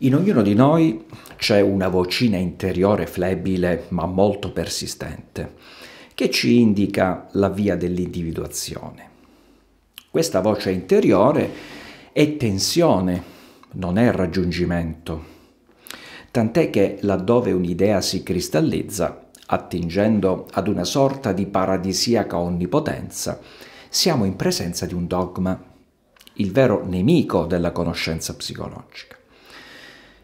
In ognuno di noi c'è una vocina interiore flebile ma molto persistente che ci indica la via dell'individuazione. Questa voce interiore è tensione, non è raggiungimento, tant'è che laddove un'idea si cristallizza, attingendo ad una sorta di paradisiaca onnipotenza, siamo in presenza di un dogma, il vero nemico della conoscenza psicologica.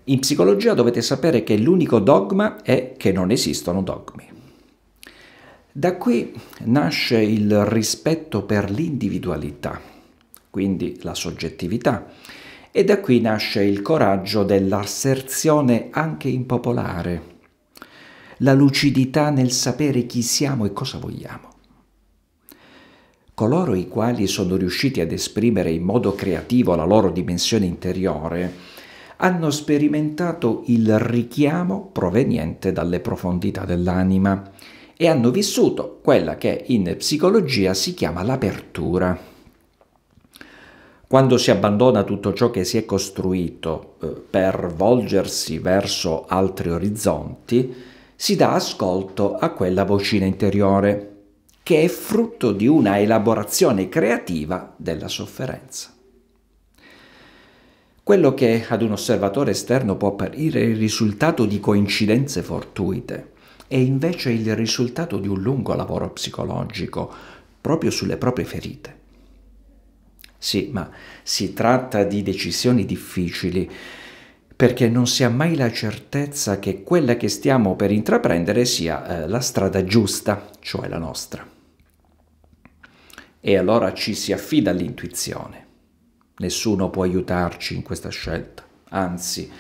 In psicologia dovete sapere che l'unico dogma è che non esistono dogmi. Da qui nasce il rispetto per l'individualità, quindi la soggettività, e da qui nasce il coraggio dell'asserzione anche impopolare, la lucidità nel sapere chi siamo e cosa vogliamo. Coloro i quali sono riusciti ad esprimere in modo creativo la loro dimensione interiore, hanno sperimentato il richiamo proveniente dalle profondità dell'anima e hanno vissuto quella che in psicologia si chiama l'apertura. Quando si abbandona tutto ciò che si è costruito eh, per volgersi verso altri orizzonti, si dà ascolto a quella vocina interiore, che è frutto di una elaborazione creativa della sofferenza. Quello che ad un osservatore esterno può apparire il risultato di coincidenze fortuite è invece il risultato di un lungo lavoro psicologico proprio sulle proprie ferite. Sì, ma si tratta di decisioni difficili perché non si ha mai la certezza che quella che stiamo per intraprendere sia eh, la strada giusta, cioè la nostra. E allora ci si affida all'intuizione Nessuno può aiutarci in questa scelta, anzi,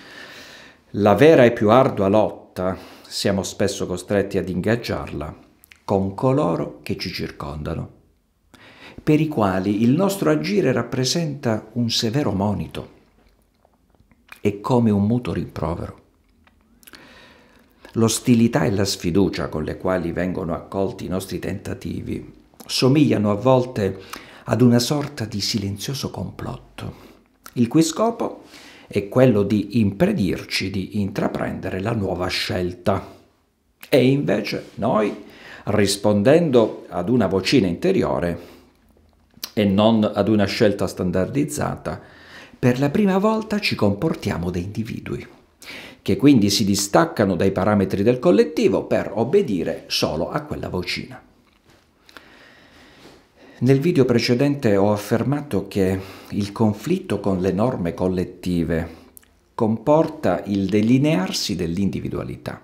la vera e più ardua lotta siamo spesso costretti ad ingaggiarla con coloro che ci circondano, per i quali il nostro agire rappresenta un severo monito e come un muto rimprovero. L'ostilità e la sfiducia con le quali vengono accolti i nostri tentativi somigliano a volte ad una sorta di silenzioso complotto, il cui scopo è quello di impedirci di intraprendere la nuova scelta. E invece noi, rispondendo ad una vocina interiore e non ad una scelta standardizzata, per la prima volta ci comportiamo da individui, che quindi si distaccano dai parametri del collettivo per obbedire solo a quella vocina. Nel video precedente ho affermato che il conflitto con le norme collettive comporta il delinearsi dell'individualità.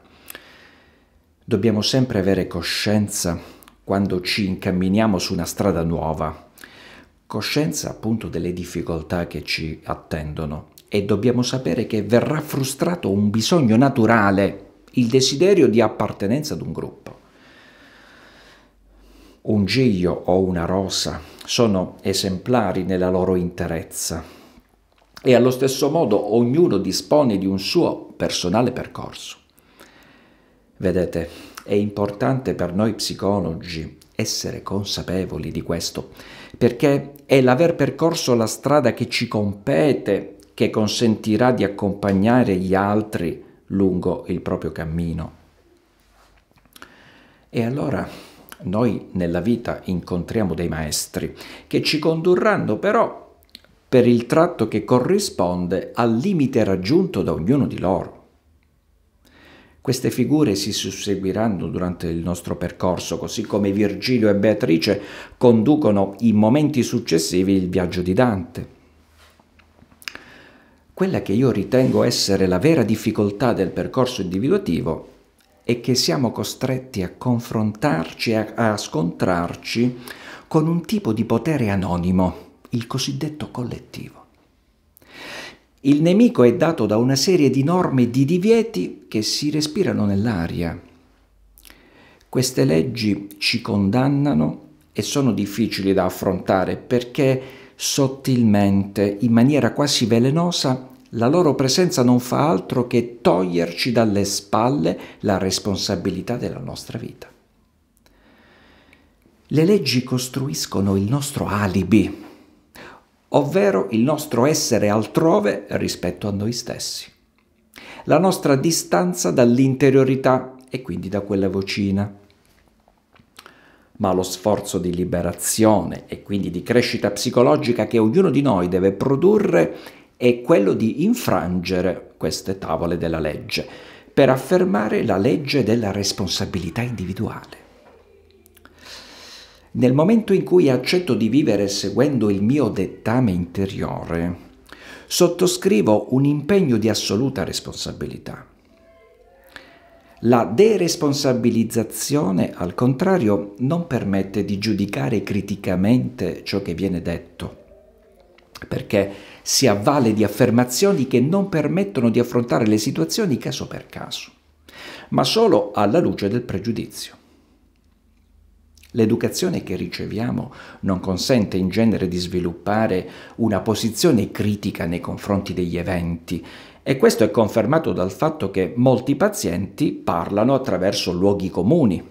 Dobbiamo sempre avere coscienza quando ci incamminiamo su una strada nuova, coscienza appunto delle difficoltà che ci attendono e dobbiamo sapere che verrà frustrato un bisogno naturale, il desiderio di appartenenza ad un gruppo un giglio o una rosa sono esemplari nella loro interezza e allo stesso modo ognuno dispone di un suo personale percorso. Vedete, è importante per noi psicologi essere consapevoli di questo, perché è l'aver percorso la strada che ci compete che consentirà di accompagnare gli altri lungo il proprio cammino. E allora noi nella vita incontriamo dei maestri che ci condurranno però per il tratto che corrisponde al limite raggiunto da ognuno di loro. Queste figure si susseguiranno durante il nostro percorso, così come Virgilio e Beatrice conducono in momenti successivi il viaggio di Dante. Quella che io ritengo essere la vera difficoltà del percorso individuativo e che siamo costretti a confrontarci, a, a scontrarci con un tipo di potere anonimo, il cosiddetto collettivo. Il nemico è dato da una serie di norme e di divieti che si respirano nell'aria. Queste leggi ci condannano e sono difficili da affrontare perché sottilmente, in maniera quasi velenosa, la loro presenza non fa altro che toglierci dalle spalle la responsabilità della nostra vita. Le leggi costruiscono il nostro alibi, ovvero il nostro essere altrove rispetto a noi stessi, la nostra distanza dall'interiorità e quindi da quella vocina. Ma lo sforzo di liberazione e quindi di crescita psicologica che ognuno di noi deve produrre è è quello di infrangere queste tavole della legge per affermare la legge della responsabilità individuale. Nel momento in cui accetto di vivere seguendo il mio dettame interiore, sottoscrivo un impegno di assoluta responsabilità. La deresponsabilizzazione, al contrario, non permette di giudicare criticamente ciò che viene detto, perché si avvale di affermazioni che non permettono di affrontare le situazioni caso per caso, ma solo alla luce del pregiudizio. L'educazione che riceviamo non consente in genere di sviluppare una posizione critica nei confronti degli eventi e questo è confermato dal fatto che molti pazienti parlano attraverso luoghi comuni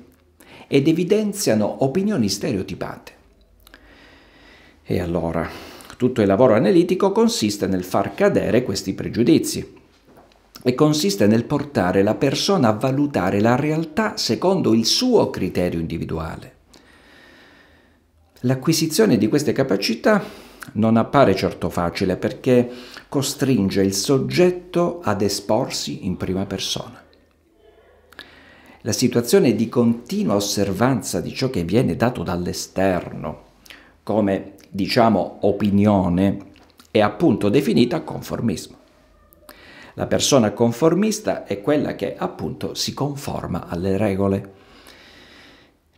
ed evidenziano opinioni stereotipate. E allora, tutto il lavoro analitico consiste nel far cadere questi pregiudizi e consiste nel portare la persona a valutare la realtà secondo il suo criterio individuale. L'acquisizione di queste capacità non appare certo facile perché costringe il soggetto ad esporsi in prima persona. La situazione di continua osservanza di ciò che viene dato dall'esterno, come diciamo, opinione è appunto definita conformismo. La persona conformista è quella che appunto si conforma alle regole.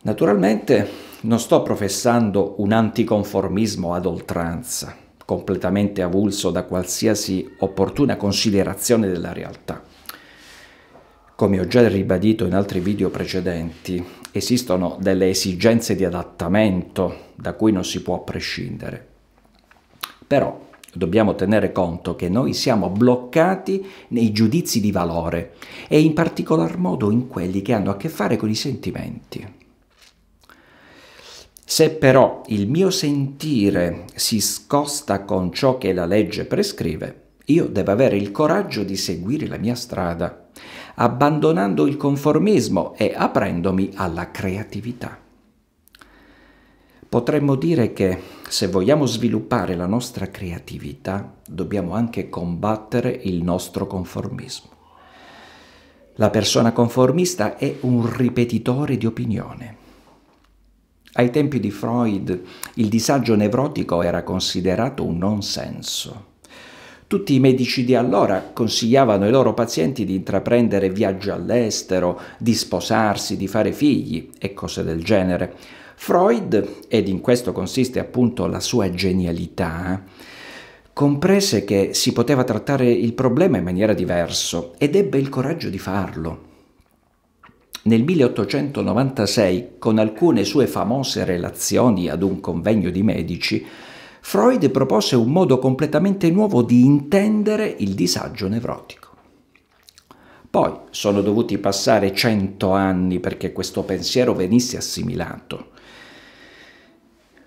Naturalmente non sto professando un anticonformismo ad oltranza, completamente avulso da qualsiasi opportuna considerazione della realtà. Come ho già ribadito in altri video precedenti, esistono delle esigenze di adattamento da cui non si può prescindere. Però dobbiamo tenere conto che noi siamo bloccati nei giudizi di valore e in particolar modo in quelli che hanno a che fare con i sentimenti. Se però il mio sentire si scosta con ciò che la legge prescrive, io devo avere il coraggio di seguire la mia strada abbandonando il conformismo e aprendomi alla creatività. Potremmo dire che se vogliamo sviluppare la nostra creatività dobbiamo anche combattere il nostro conformismo. La persona conformista è un ripetitore di opinione. Ai tempi di Freud il disagio nevrotico era considerato un non senso tutti i medici di allora consigliavano ai loro pazienti di intraprendere viaggi all'estero, di sposarsi, di fare figli e cose del genere. Freud, ed in questo consiste appunto la sua genialità, comprese che si poteva trattare il problema in maniera diversa ed ebbe il coraggio di farlo. Nel 1896, con alcune sue famose relazioni ad un convegno di medici, Freud propose un modo completamente nuovo di intendere il disagio nevrotico. Poi sono dovuti passare cento anni perché questo pensiero venisse assimilato.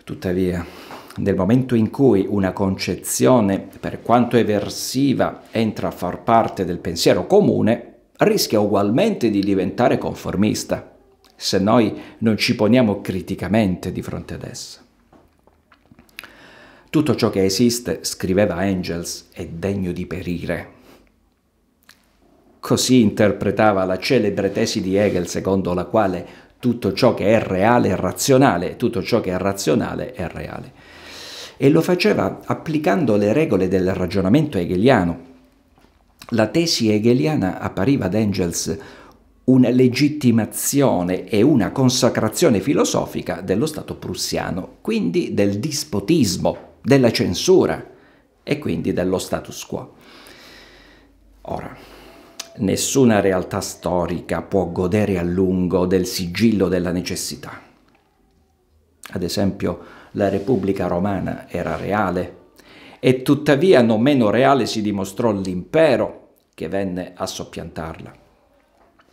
Tuttavia, nel momento in cui una concezione, per quanto eversiva, entra a far parte del pensiero comune, rischia ugualmente di diventare conformista, se noi non ci poniamo criticamente di fronte ad essa. Tutto ciò che esiste, scriveva Engels, è degno di perire. Così interpretava la celebre tesi di Hegel secondo la quale tutto ciò che è reale è razionale, tutto ciò che è razionale è reale. E lo faceva applicando le regole del ragionamento hegeliano. La tesi hegeliana appariva ad Engels una legittimazione e una consacrazione filosofica dello Stato prussiano, quindi del dispotismo della censura e quindi dello status quo. Ora, nessuna realtà storica può godere a lungo del sigillo della necessità. Ad esempio, la Repubblica Romana era reale e tuttavia non meno reale si dimostrò l'impero che venne a soppiantarla.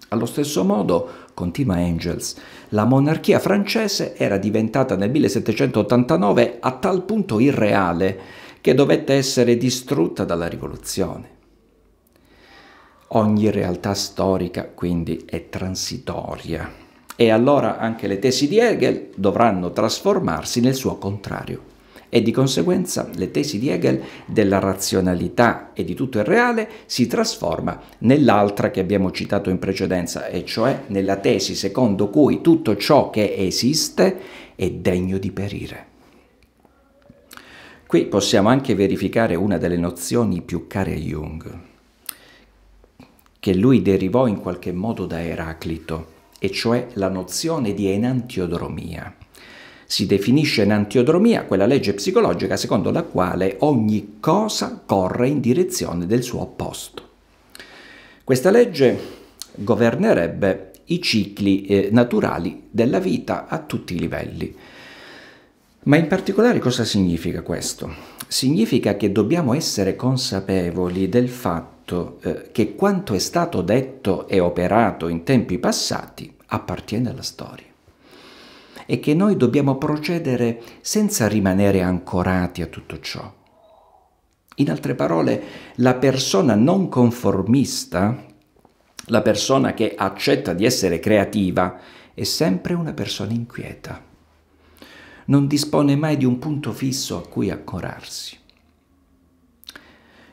Allo stesso modo, continua Engels, la monarchia francese era diventata nel 1789 a tal punto irreale che dovette essere distrutta dalla rivoluzione. Ogni realtà storica quindi è transitoria e allora anche le tesi di Hegel dovranno trasformarsi nel suo contrario e di conseguenza le tesi di Hegel della razionalità e di tutto il reale si trasforma nell'altra che abbiamo citato in precedenza, e cioè nella tesi secondo cui tutto ciò che esiste è degno di perire. Qui possiamo anche verificare una delle nozioni più care a Jung, che lui derivò in qualche modo da Eraclito, e cioè la nozione di enantiodromia. Si definisce enantiodromia quella legge psicologica secondo la quale ogni cosa corre in direzione del suo opposto. Questa legge governerebbe i cicli eh, naturali della vita a tutti i livelli. Ma in particolare cosa significa questo? Significa che dobbiamo essere consapevoli del fatto eh, che quanto è stato detto e operato in tempi passati appartiene alla storia e che noi dobbiamo procedere senza rimanere ancorati a tutto ciò. In altre parole, la persona non conformista, la persona che accetta di essere creativa, è sempre una persona inquieta. Non dispone mai di un punto fisso a cui ancorarsi.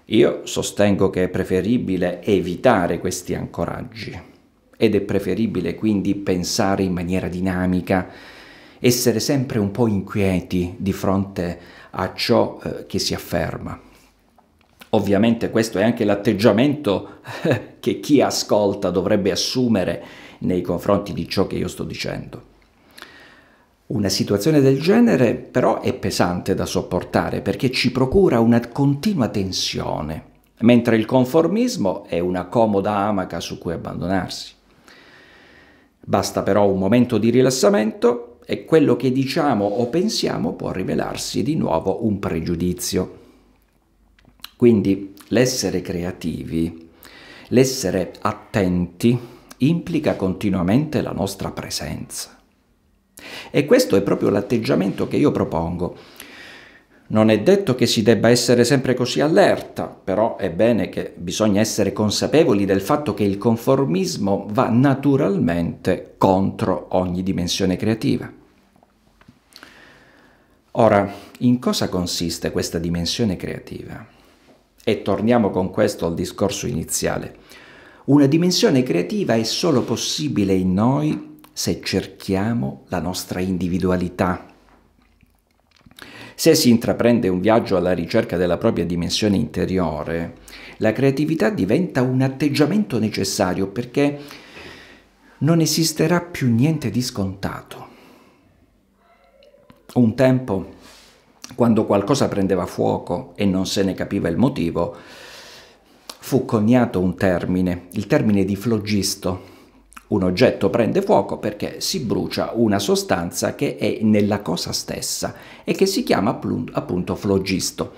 Io sostengo che è preferibile evitare questi ancoraggi ed è preferibile quindi pensare in maniera dinamica, essere sempre un po' inquieti di fronte a ciò eh, che si afferma. Ovviamente questo è anche l'atteggiamento che chi ascolta dovrebbe assumere nei confronti di ciò che io sto dicendo. Una situazione del genere però è pesante da sopportare perché ci procura una continua tensione, mentre il conformismo è una comoda amaca su cui abbandonarsi. Basta però un momento di rilassamento e quello che diciamo o pensiamo può rivelarsi di nuovo un pregiudizio. Quindi l'essere creativi, l'essere attenti, implica continuamente la nostra presenza. E questo è proprio l'atteggiamento che io propongo. Non è detto che si debba essere sempre così allerta, però è bene che bisogna essere consapevoli del fatto che il conformismo va naturalmente contro ogni dimensione creativa. Ora, in cosa consiste questa dimensione creativa? E torniamo con questo al discorso iniziale. Una dimensione creativa è solo possibile in noi se cerchiamo la nostra individualità. Se si intraprende un viaggio alla ricerca della propria dimensione interiore, la creatività diventa un atteggiamento necessario perché non esisterà più niente di scontato un tempo, quando qualcosa prendeva fuoco e non se ne capiva il motivo, fu coniato un termine, il termine di flogisto. Un oggetto prende fuoco perché si brucia una sostanza che è nella cosa stessa e che si chiama appunto flogisto.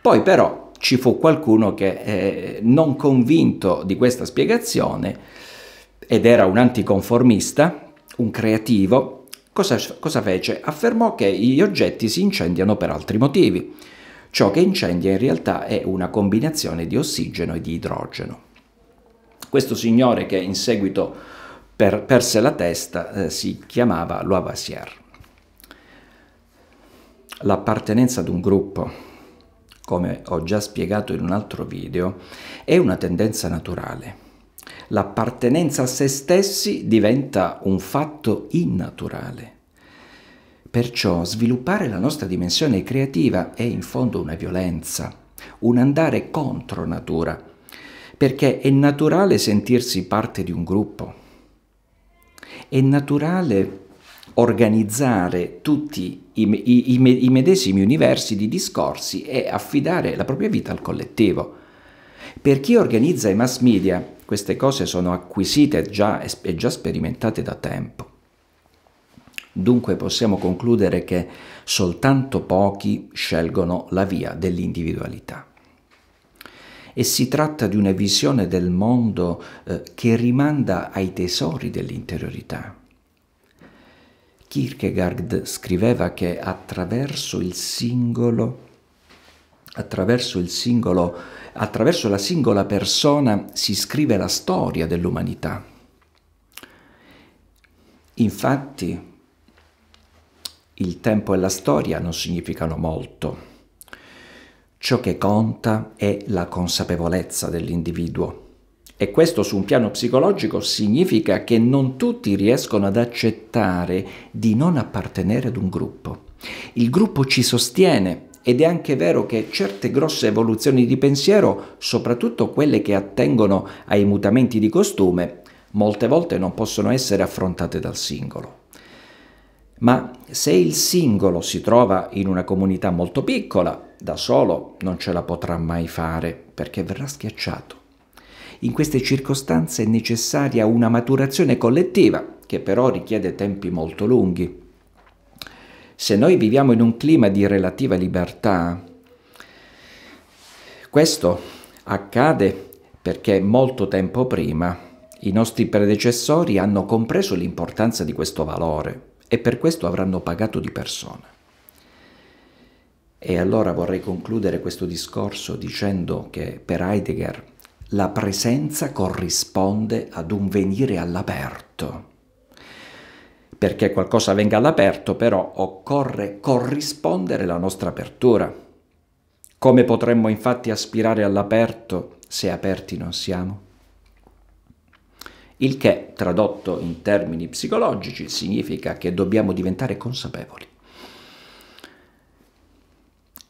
Poi però ci fu qualcuno che eh, non convinto di questa spiegazione ed era un anticonformista, un creativo, Cosa, cosa fece? Affermò che gli oggetti si incendiano per altri motivi. Ciò che incendia in realtà è una combinazione di ossigeno e di idrogeno. Questo signore che in seguito per, perse la testa eh, si chiamava Lavoisier. L'appartenenza ad un gruppo, come ho già spiegato in un altro video, è una tendenza naturale l'appartenenza a se stessi diventa un fatto innaturale. Perciò sviluppare la nostra dimensione creativa è in fondo una violenza, un andare contro natura, perché è naturale sentirsi parte di un gruppo, è naturale organizzare tutti i, i, i, medesimi universi di discorsi e affidare la propria vita al collettivo per chi organizza i mass media, queste cose sono acquisite già, e già sperimentate da tempo. Dunque possiamo concludere che soltanto pochi scelgono la via dell'individualità. E si tratta di una visione del mondo eh, che rimanda ai tesori dell'interiorità. Kierkegaard scriveva che attraverso il singolo Attraverso, singolo, attraverso la singola persona si scrive la storia dell'umanità. Infatti, il tempo e la storia non significano molto. Ciò che conta è la consapevolezza dell'individuo. E questo su un piano psicologico significa che non tutti riescono ad accettare di non appartenere ad un gruppo. Il gruppo ci sostiene ed è anche vero che certe grosse evoluzioni di pensiero, soprattutto quelle che attengono ai mutamenti di costume, molte volte non possono essere affrontate dal singolo. Ma se il singolo si trova in una comunità molto piccola, da solo non ce la potrà mai fare perché verrà schiacciato. In queste circostanze è necessaria una maturazione collettiva che però richiede tempi molto lunghi. Se noi viviamo in un clima di relativa libertà, questo accade perché molto tempo prima i nostri predecessori hanno compreso l'importanza di questo valore e per questo avranno pagato di persona. E allora vorrei concludere questo discorso dicendo che per Heidegger la presenza corrisponde ad un venire all'aperto perché qualcosa venga all'aperto, però occorre corrispondere la nostra apertura. Come potremmo infatti aspirare all'aperto se aperti non siamo? Il che, tradotto in termini psicologici, significa che dobbiamo diventare consapevoli.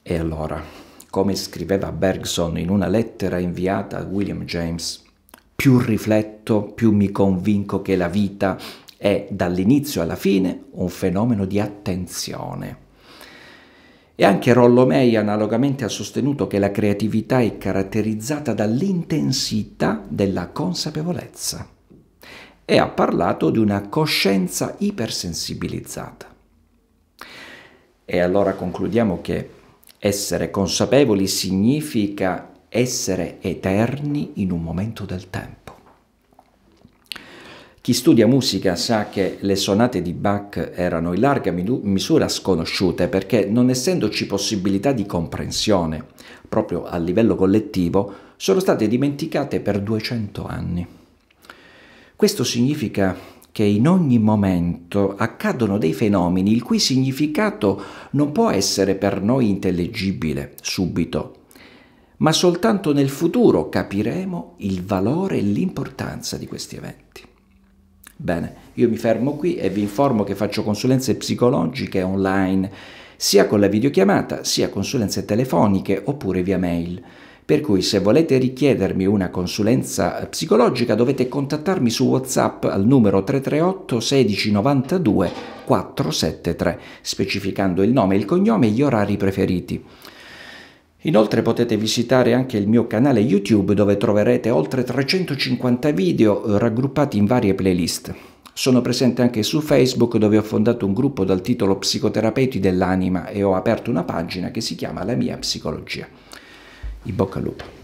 E allora, come scriveva Bergson in una lettera inviata a William James, più rifletto, più mi convinco che la vita è dall'inizio alla fine un fenomeno di attenzione. E anche Rollo May analogamente ha sostenuto che la creatività è caratterizzata dall'intensità della consapevolezza e ha parlato di una coscienza ipersensibilizzata. E allora concludiamo che essere consapevoli significa essere eterni in un momento del tempo. Chi studia musica sa che le sonate di Bach erano in larga misura sconosciute perché non essendoci possibilità di comprensione proprio a livello collettivo, sono state dimenticate per 200 anni. Questo significa che in ogni momento accadono dei fenomeni il cui significato non può essere per noi intellegibile subito, ma soltanto nel futuro capiremo il valore e l'importanza di questi eventi. Bene, io mi fermo qui e vi informo che faccio consulenze psicologiche online, sia con la videochiamata, sia consulenze telefoniche oppure via mail. Per cui se volete richiedermi una consulenza eh, psicologica dovete contattarmi su WhatsApp al numero 338 1692 473, specificando il nome, il cognome e gli orari preferiti. Inoltre potete visitare anche il mio canale YouTube dove troverete oltre 350 video eh, raggruppati in varie playlist. Sono presente anche su Facebook dove ho fondato un gruppo dal titolo Psicoterapeuti dell'anima e ho aperto una pagina che si chiama La mia psicologia. In bocca al lupo.